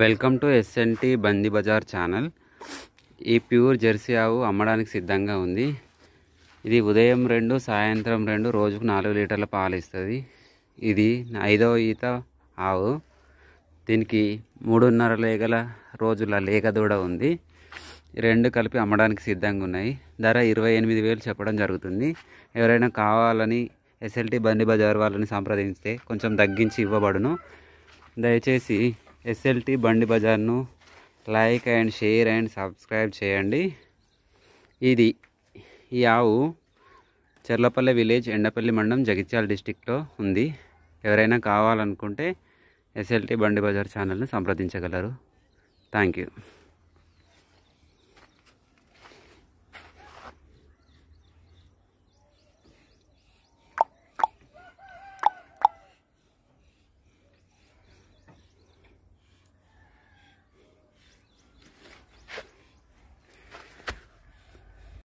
welcome to SNT Bandi Bazar channel ఈ pure jersey ఆవు అమ్మడానికి సిద్ధంగా ఉంది ఇది ఉదయం రెండు సాయంత్రం రెండు రోజుకు నాలుగు లీటర్ల పాలు ఇస్తుంది ఇది ఐదవ ఈత ఆవు దీనికి మూడున్నర లేగల రోజుల లేక దూడ ఉంది రెండు కలిపి అమ్మడానికి సిద్ధంగా ఉన్నాయి ధర ఇరవై ఎనిమిది వేలు చెప్పడం జరుగుతుంది ఎవరైనా కావాలని ఎస్ఎల్టీ బండి బజార్ వాళ్ళని సంప్రదిస్తే కొంచెం తగ్గించి ఇవ్వబడును దయచేసి ఎస్ఎల్టీ బండి బజార్ను like and share and subscribe చేయండి ఇది ఈ ఆవు చెర్లపల్లె విలేజ్ ఎండపల్లి మండలం జగిత్యాల డిస్టిక్లో ఉంది ఎవరైనా కావాలనుకుంటే ఎస్ఎల్టీ బండి బజార్ ఛానల్ని సంప్రదించగలరు థ్యాంక్ యూ